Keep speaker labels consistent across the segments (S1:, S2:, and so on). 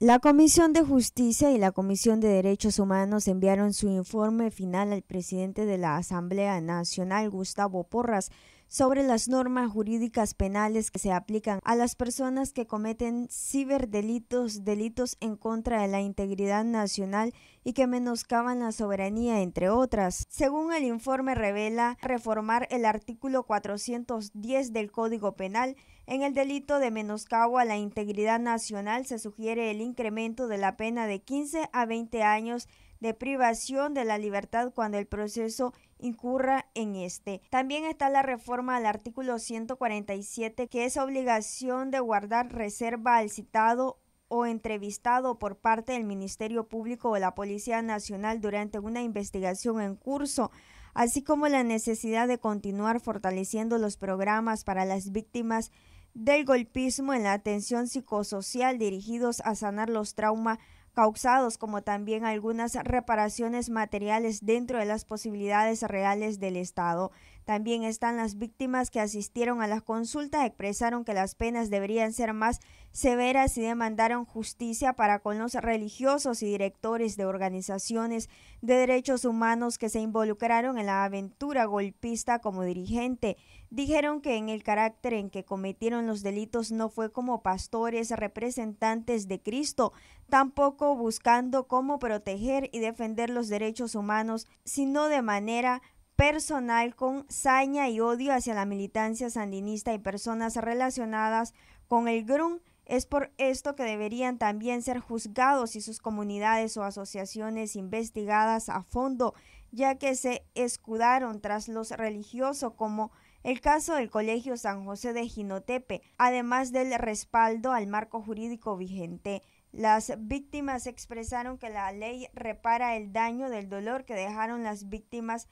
S1: La Comisión de Justicia y la Comisión de Derechos Humanos enviaron su informe final al presidente de la Asamblea Nacional, Gustavo Porras, sobre las normas jurídicas penales que se aplican a las personas que cometen ciberdelitos, delitos en contra de la integridad nacional y que menoscaban la soberanía, entre otras. Según el informe revela, reformar el artículo 410 del Código Penal en el delito de menoscabo a la integridad nacional se sugiere el incremento de la pena de 15 a 20 años de privación de la libertad cuando el proceso incurra en este. También está la reforma al artículo 147 que es obligación de guardar reserva al citado o entrevistado por parte del Ministerio Público o la Policía Nacional durante una investigación en curso, así como la necesidad de continuar fortaleciendo los programas para las víctimas del golpismo en la atención psicosocial dirigidos a sanar los traumas causados, como también algunas reparaciones materiales dentro de las posibilidades reales del Estado. También están las víctimas que asistieron a las consultas, expresaron que las penas deberían ser más severas y demandaron justicia para con los religiosos y directores de organizaciones de derechos humanos que se involucraron en la aventura golpista como dirigente Dijeron que en el carácter en que cometieron los delitos no fue como pastores representantes de Cristo, tampoco buscando cómo proteger y defender los derechos humanos, sino de manera personal con saña y odio hacia la militancia sandinista y personas relacionadas con el grun es por esto que deberían también ser juzgados y sus comunidades o asociaciones investigadas a fondo, ya que se escudaron tras los religiosos como el caso del Colegio San José de Jinotepe, además del respaldo al marco jurídico vigente. Las víctimas expresaron que la ley repara el daño del dolor que dejaron las víctimas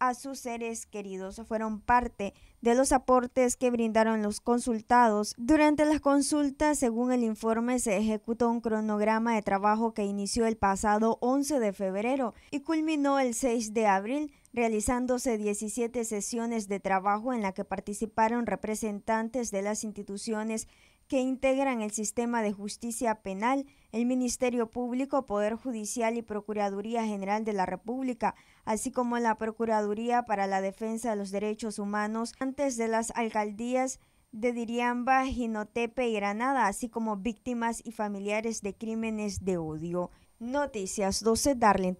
S1: a sus seres queridos. Fueron parte de los aportes que brindaron los consultados. Durante las consultas, según el informe, se ejecutó un cronograma de trabajo que inició el pasado 11 de febrero y culminó el 6 de abril, realizándose 17 sesiones de trabajo en la que participaron representantes de las instituciones que integran el sistema de justicia penal, el Ministerio Público, Poder Judicial y Procuraduría General de la República, así como la Procuraduría para la Defensa de los Derechos Humanos, antes de las alcaldías de Diriamba, Jinotepe y Granada, así como víctimas y familiares de crímenes de odio. Noticias 12 Darlene